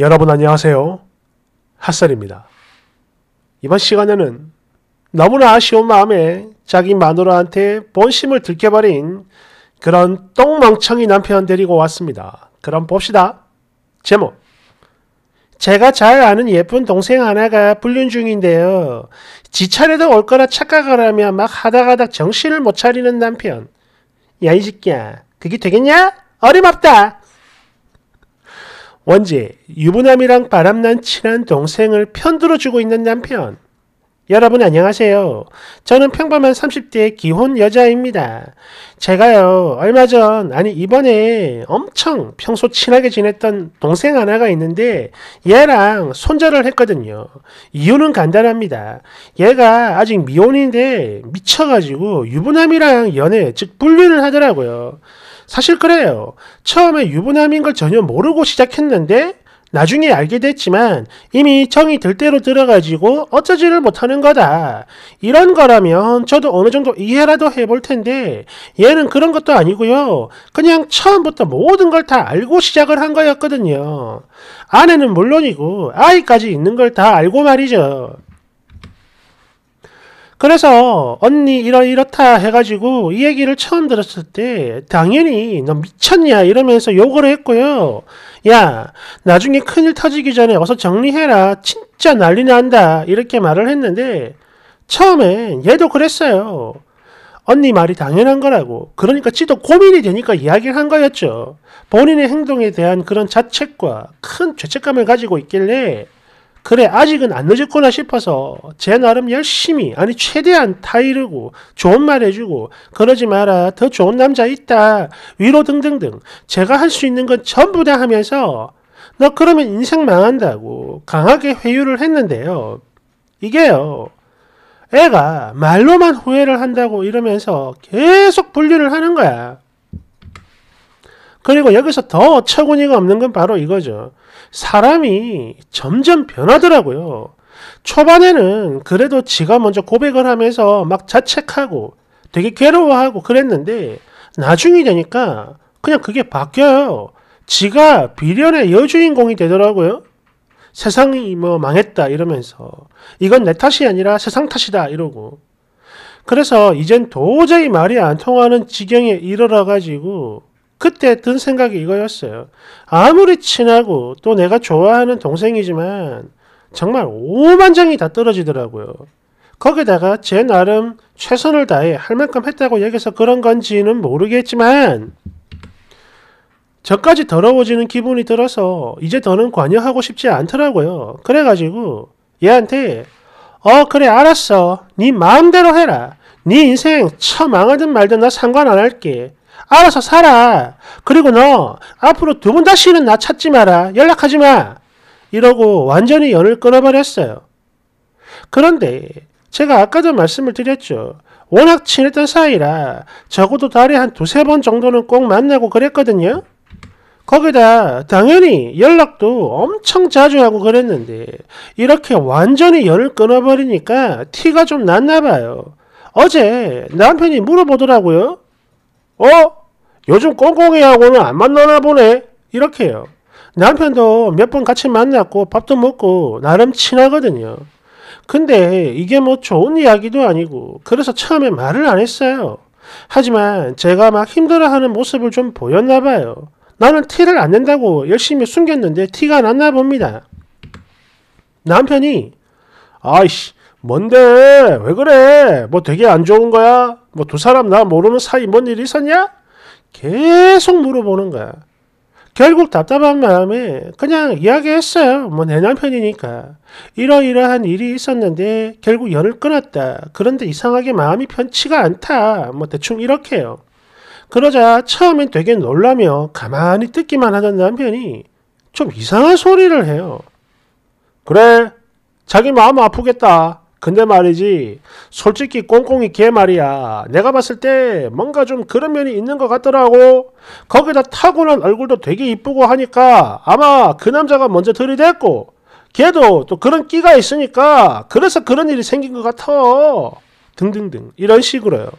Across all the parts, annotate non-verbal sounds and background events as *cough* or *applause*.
여러분 안녕하세요. 핫살입니다. 이번 시간에는 너무나 아쉬운 마음에 자기 마누라한테 본심을 들켜버린 그런 똥망청이 남편 데리고 왔습니다. 그럼 봅시다. 제목 제가 잘 아는 예쁜 동생 하나가 불륜 중인데요. 지 차례도 올 거라 착각하라며 막하다가다 정신을 못 차리는 남편. 야 이 새끼야 그게 되겠냐? 어림없다. 원지, 유부남이랑 바람난 친한 동생을 편들어주고 있는 남편. 여러분 안녕하세요. 저는 평범한 30대 기혼 여자입니다. 제가요, 얼마 전, 아니 이번에 엄청 평소 친하게 지냈던 동생 하나가 있는데 얘랑 손절을 했거든요. 이유는 간단합니다. 얘가 아직 미혼인데 미쳐가지고 유부남이랑 연애, 즉 불륜을 하더라고요. 사실 그래요. 처음에 유부남인 걸 전혀 모르고 시작했는데 나중에 알게 됐지만 이미 정이 들대로 들어가지고 어쩌지를 못하는 거다. 이런 거라면 저도 어느 정도 이해라도 해볼 텐데 얘는 그런 것도 아니고요. 그냥 처음부터 모든 걸 다 알고 시작을 한 거였거든요. 아내는 물론이고 아이까지 있는 걸 다 알고 말이죠. 그래서 언니 이러 이렇다 해가지고 이 얘기를 처음 들었을 때 당연히 너 미쳤냐 이러면서 욕을 했고요. 야 나중에 큰일 터지기 전에 어서 정리해라 진짜 난리 난다 이렇게 말을 했는데 처음엔 얘도 그랬어요. 언니 말이 당연한 거라고. 그러니까 지도 고민이 되니까 이야기를 한 거였죠. 본인의 행동에 대한 그런 자책과 큰 죄책감을 가지고 있길래 그래 아직은 안 늦었구나 싶어서 제 나름 열심히 아니 최대한 타이르고 좋은 말 해주고 그러지 마라 더 좋은 남자 있다 위로 등등등 제가 할 수 있는 건 전부 다 하면서 너 그러면 인생 망한다고 강하게 회유를 했는데요 이게요 애가 말로만 후회를 한다고 이러면서 계속 분류를 하는 거야 그리고 여기서 더 처분이가 없는 건 바로 이거죠. 사람이 점점 변하더라고요. 초반에는 그래도 지가 먼저 고백을 하면서 막 자책하고 되게 괴로워하고 그랬는데 나중이 되니까 그냥 그게 바뀌어요. 지가 비련의 여주인공이 되더라고요. 세상이 뭐 망했다 이러면서 이건 내 탓이 아니라 세상 탓이다 이러고 그래서 이젠 도저히 말이 안 통하는 지경에 이르러 가지고 그때 든 생각이 이거였어요. 아무리 친하고 또 내가 좋아하는 동생이지만 정말 오만장이 다 떨어지더라고요. 거기다가 제 나름 최선을 다해 할 만큼 했다고 여기서 그런 건지는 모르겠지만 저까지 더러워지는 기분이 들어서 이제 더는 관여하고 싶지 않더라고요. 그래가지고 얘한테 어 그래 알았어 네 마음대로 해라 네 인생 처망하든 말든 나 상관 안 할게 알아서 살아. 그리고 너 앞으로 두 번 다시는 나 찾지 마라. 연락하지 마. 이러고 완전히 연을 끊어버렸어요. 그런데 제가 아까도 말씀을 드렸죠. 워낙 친했던 사이라 적어도 달에 한 두세 번 정도는 꼭 만나고 그랬거든요. 거기다 당연히 연락도 엄청 자주 하고 그랬는데 이렇게 완전히 연을 끊어버리니까 티가 좀 났나 봐요. 어제 남편이 물어보더라고요. 어? 요즘 꽁꽁이하고는 안 만나나 보네? 이렇게요. 남편도 몇 번 같이 만났고 밥도 먹고 나름 친하거든요. 근데 이게 뭐 좋은 이야기도 아니고 그래서 처음에 말을 안 했어요. 하지만 제가 막 힘들어하는 모습을 좀 보였나 봐요. 나는 티를 안 낸다고 열심히 숨겼는데 티가 났나 봅니다. 남편이 아이씨 뭔데? 왜 그래? 뭐 되게 안 좋은 거야? 뭐 두 사람 나 모르는 사이 뭔 일이 있었냐? 계속 물어보는 거야. 결국 답답한 마음에 그냥 이야기했어요. 뭐 내 남편이니까. 이러이러한 일이 있었는데 결국 연을 끊었다. 그런데 이상하게 마음이 편치가 않다. 뭐 대충 이렇게요. 그러자 처음엔 되게 놀라며 가만히 듣기만 하던 남편이 좀 이상한 소리를 해요. 그래, 자기 마음 아프겠다. 근데 말이지 솔직히 꽁꽁이 개 말이야 내가 봤을 때 뭔가 좀 그런 면이 있는 것 같더라고 거기다 타고난 얼굴도 되게 이쁘고 하니까 아마 그 남자가 먼저 들이댔고 걔도 또 그런 끼가 있으니까 그래서 그런 일이 생긴 것 같아 등등등 이런 식으로요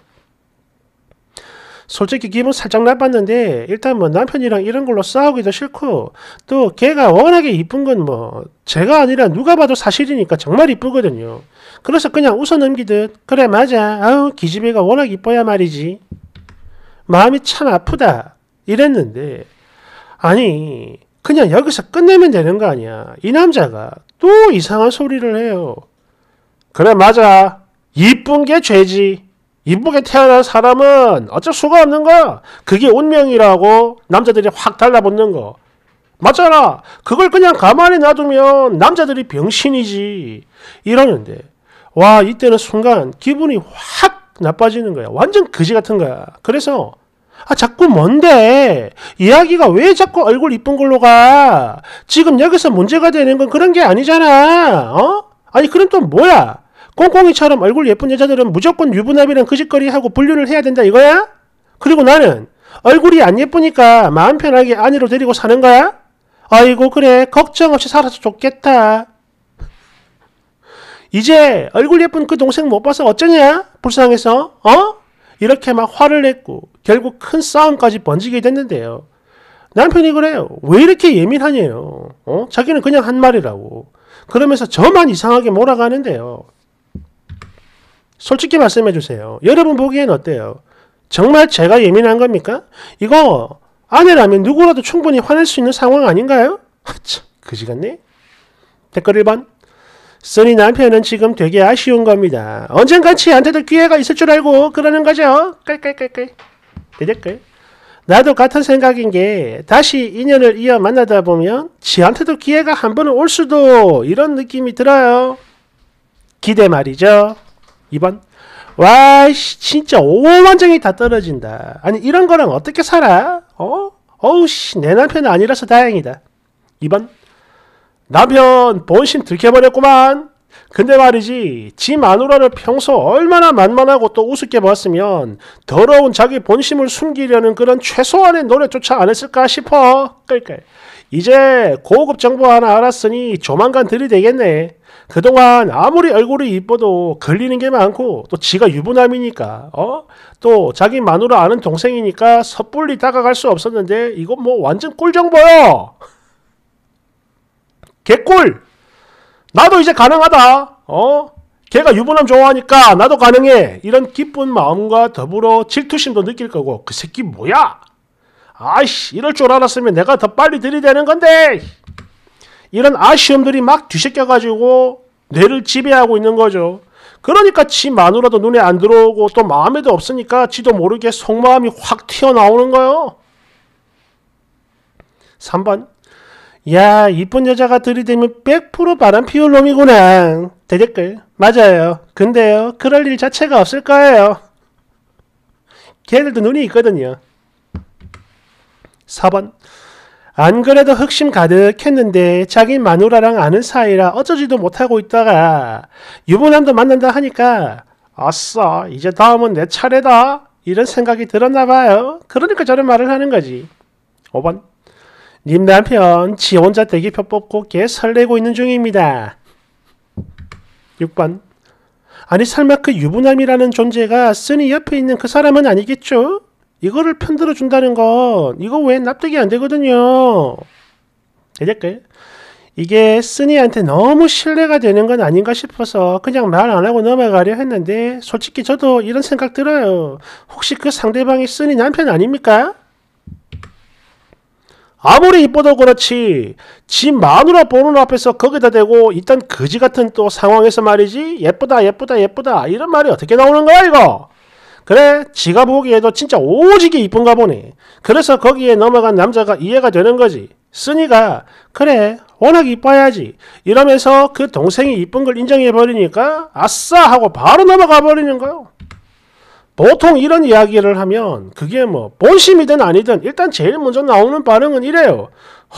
솔직히 기분 살짝 나빴는데 일단 뭐 남편이랑 이런 걸로 싸우기도 싫고 또 걔가 워낙에 이쁜 건 뭐 제가 아니라 누가 봐도 사실이니까 정말 이쁘거든요 그래서 그냥 웃어 넘기듯 그래 맞아 아우 기집애가 워낙 이뻐야 말이지 마음이 참 아프다 이랬는데 아니 그냥 여기서 끝내면 되는 거 아니야 이 남자가 또 이상한 소리를 해요 그래 맞아 이쁜 게 죄지 이쁘게 태어난 사람은 어쩔 수가 없는 거야 그게 운명이라고 남자들이 확 달라붙는 거 맞잖아. 그걸 그냥 가만히 놔두면 남자들이 병신이지. 이러는데 와 이때는 순간 기분이 확 나빠지는 거야. 완전 거지 같은 거야. 그래서 아 자꾸 뭔데 이야기가 왜 자꾸 얼굴 이쁜 걸로 가? 지금 여기서 문제가 되는 건 그런 게 아니잖아. 어? 아니 그럼 또 뭐야? 꽁꽁이처럼 얼굴 예쁜 여자들은 무조건 유부남이랑 그짓거리하고 분류를 해야 된다 이거야? 그리고 나는 얼굴이 안 예쁘니까 마음 편하게 아내로 데리고 사는 거야? 아이고 그래 걱정 없이 살아서 좋겠다. 이제 얼굴 예쁜 그 동생 못 봐서 어쩌냐? 불쌍해서, 어? 이렇게 막 화를 냈고, 결국 큰 싸움까지 번지게 됐는데요. 남편이 그래요. 왜 이렇게 예민하냐요. 어? 자기는 그냥 한 말이라고. 그러면서 저만 이상하게 몰아가는데요. 솔직히 말씀해 주세요. 여러분 보기엔 어때요? 정말 제가 예민한 겁니까? 이거 아내라면 누구라도 충분히 화낼 수 있는 상황 아닌가요? 하참, 그지 같네. 댓글 1번. 써니 남편은 지금 되게 아쉬운 겁니다. 언젠간치 한테도 기회가 있을 줄 알고 그러는 거죠. 깔깔깔깔. 대댓글. 나도 같은 생각인 게 다시 인연을 이어 만나다 보면 지한테도 기회가 한 번은 올 수도 이런 느낌이 들어요. 기대 말이죠. 2번. 와씨 진짜 오만정이 다 떨어진다. 아니 이런 거랑 어떻게 살아? 어? 어우씨 내 남편은 아니라서 다행이다. 2번. 남편 본심 들켜버렸구만. 근데 말이지 지 마누라를 평소 얼마나 만만하고 또 우습게 보았으면 더러운 자기 본심을 숨기려는 그런 최소한의 노력조차 안 했을까 싶어. 끌끌. 이제 고급 정보 하나 알았으니 조만간 들이대겠네. 그동안 아무리 얼굴이 이뻐도 걸리는 게 많고 또 지가 유부남이니까 어? 또 자기 마누라 아는 동생이니까 섣불리 다가갈 수 없었는데 이건 뭐 완전 꿀정보요. 개꿀! 나도 이제 가능하다. 어? 걔가 유부남 좋아하니까 나도 가능해. 이런 기쁜 마음과 더불어 질투심도 느낄 거고 그 새끼 뭐야? 아이씨 이럴 줄 알았으면 내가 더 빨리 들이대는 건데 이런 아쉬움들이 막 뒤섞여가지고 뇌를 지배하고 있는 거죠. 그러니까 지 마누라도 눈에 안 들어오고 또 마음에도 없으니까 지도 모르게 속마음이 확 튀어나오는 거예요. 3번 야 이쁜 여자가 들이대면 100% 바람 피울 놈이구나. 대댓글 맞아요. 근데요 그럴 일 자체가 없을 거예요. 걔들도 눈이 있거든요. 4번 안 그래도 흑심 가득했는데 자기 마누라랑 아는 사이라 어쩌지도 못하고 있다가 유부남도 만난다 하니까 아싸 이제 다음은 내 차례다 이런 생각이 들었나 봐요. 그러니까 저런 말을 하는 거지. 5번 님 남편 지혼자 대기표 뽑고 개 설레고 있는 중입니다. 6번 아니 설마 그 유부남이라는 존재가 쓰니 옆에 있는 그 사람은 아니겠죠? 이거를 편들어 준다는 건 이거 왜 납득이 안 되거든요. 대댓글 이게 쓰니한테 너무 신뢰가 되는 건 아닌가 싶어서 그냥 말 안 하고 넘어가려 했는데 솔직히 저도 이런 생각 들어요. 혹시 그 상대방이 쓰니 남편 아닙니까? 아무리 이뻐도 그렇지 지 마누라 보는 앞에서 거기다 대고 일단 거지 같은 또 상황에서 말이지 예쁘다 예쁘다 예쁘다 이런 말이 어떻게 나오는 거야 이거 그래 지가 보기에도 진짜 오지게 이쁜가 보네 그래서 거기에 넘어간 남자가 이해가 되는 거지 쓰니가 그래 워낙 이뻐야지 이러면서 그 동생이 이쁜 걸 인정해 버리니까 아싸 하고 바로 넘어가 버리는 거야 보통 이런 이야기를 하면 그게 뭐 본심이든 아니든 일단 제일 먼저 나오는 반응은 이래요.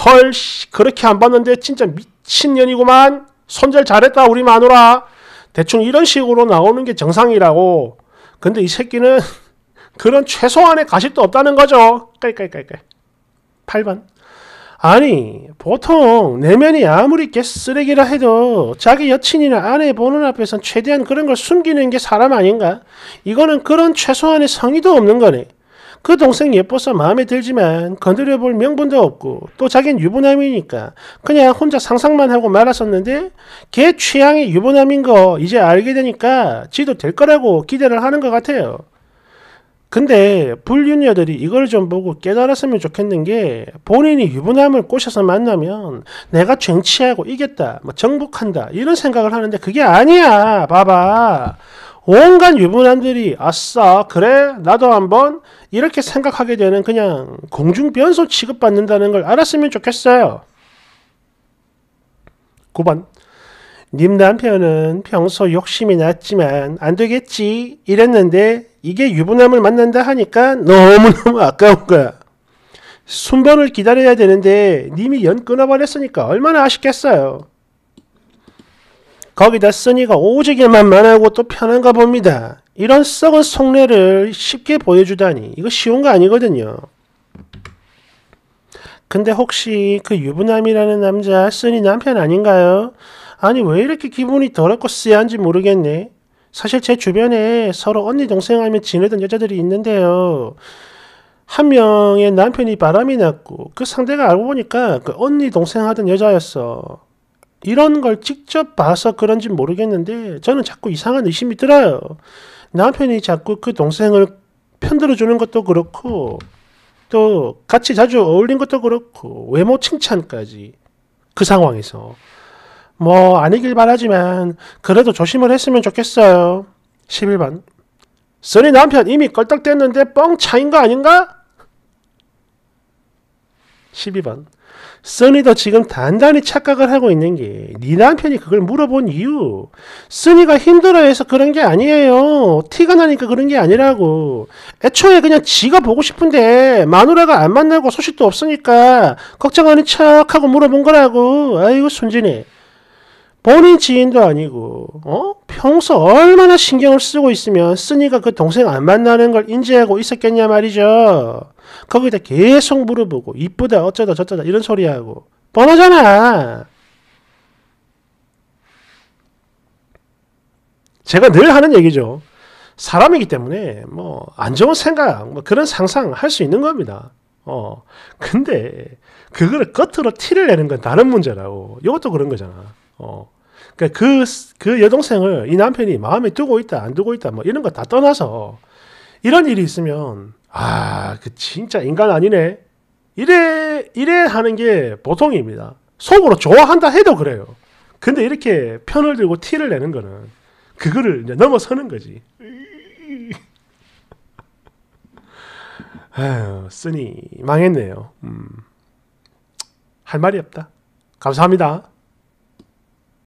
헐 그렇게 안 봤는데 진짜 미친년이구만. 손절 잘했다 우리 마누라. 대충 이런 식으로 나오는 게 정상이라고. 근데 이 새끼는 *laughs* 그런 최소한의 가식도 없다는 거죠. 깔깔깔깔. 8번. 아니 보통 내면이 아무리 개 쓰레기라 해도 자기 여친이나 아내 보는 앞에선 최대한 그런 걸 숨기는 게 사람 아닌가? 이거는 그런 최소한의 성의도 없는 거네. 그 동생 예뻐서 마음에 들지만 건드려볼 명분도 없고 또자기는 유부남이니까 그냥 혼자 상상만 하고 말았었는데 걔 취향이 유부남인 거 이제 알게 되니까 지도 될 거라고 기대를 하는 것 같아요. 근데 불륜녀들이 이걸 좀 보고 깨달았으면 좋겠는 게 본인이 유부남을 꼬셔서 만나면 내가 쟁취하고 이겼다, 뭐 정복한다 이런 생각을 하는데 그게 아니야. 봐봐. 온갖 유부남들이 아싸 그래 나도 한번 이렇게 생각하게 되는 그냥 공중변소 취급받는다는 걸 알았으면 좋겠어요. 9번 님 남편은 평소 욕심이 났지만 안 되겠지 이랬는데 이게 유부남을 만난다 하니까 너무너무 *laughs* 아까운 거야. 순번을 기다려야 되는데 님이 연 끊어버렸으니까 얼마나 아쉽겠어요. 거기다 쓰니가 오지게 만만하고 또 편한가 봅니다. 이런 썩은 속내를 쉽게 보여주다니 이거 쉬운 거 아니거든요. 근데 혹시 그 유부남이라는 남자 쓰니 남편 아닌가요? 아니 왜 이렇게 기분이 더럽고 쓰한지 모르겠네. 사실 제 주변에 서로 언니 동생 하면 지내던 여자들이 있는데요. 한 명의 남편이 바람이 났고 그 상대가 알고 보니까 그 언니 동생 하던 여자였어. 이런 걸 직접 봐서 그런지 모르겠는데 저는 자꾸 이상한 의심이 들어요. 남편이 자꾸 그 동생을 편들어 주는 것도 그렇고 또 같이 자주 어울린 것도 그렇고 외모 칭찬까지 그 상황에서 뭐 아니길 바라지만 그래도 조심을 했으면 좋겠어요. 11번 써니 남편 이미 껄떡댔는데 뻥 차인 거 아닌가? 12번 써니도 지금 단단히 착각을 하고 있는 게 네 남편이 그걸 물어본 이유 써니가 힘들어해서 그런 게 아니에요 티가 나니까 그런 게 아니라고 애초에 그냥 지가 보고 싶은데 마누라가 안 만나고 소식도 없으니까 걱정하는 척하고 물어본 거라고 아이고 순진해 본인 지인도 아니고 어? 평소 얼마나 신경을 쓰고 있으면 쓰니까 그 동생 안 만나는 걸 인지하고 있었겠냐 말이죠. 거기다 계속 물어보고 이쁘다 어쩌다 저쩌다 이런 소리하고 번호잖아. 제가 늘 하는 얘기죠. 사람이기 때문에 뭐 안 좋은 생각, 뭐 그런 상상 할 수 있는 겁니다. 어 근데 그거를 겉으로 티를 내는 건 다른 문제라고. 이것도 그런 거잖아. 어. 그러니까 그, 그 여동생을 이 남편이 마음에 두고 있다, 안 두고 있다, 뭐 이런 거 다 떠나서 이런 일이 있으면, 아, 그 진짜 인간 아니네. 이래, 이래 하는 게 보통입니다. 속으로 좋아한다 해도 그래요. 근데 이렇게 편을 들고 티를 내는 거는 그거를 이제 넘어서는 거지. *laughs* 아유 쓰니 망했네요. 음. 할 말이 없다. 감사합니다.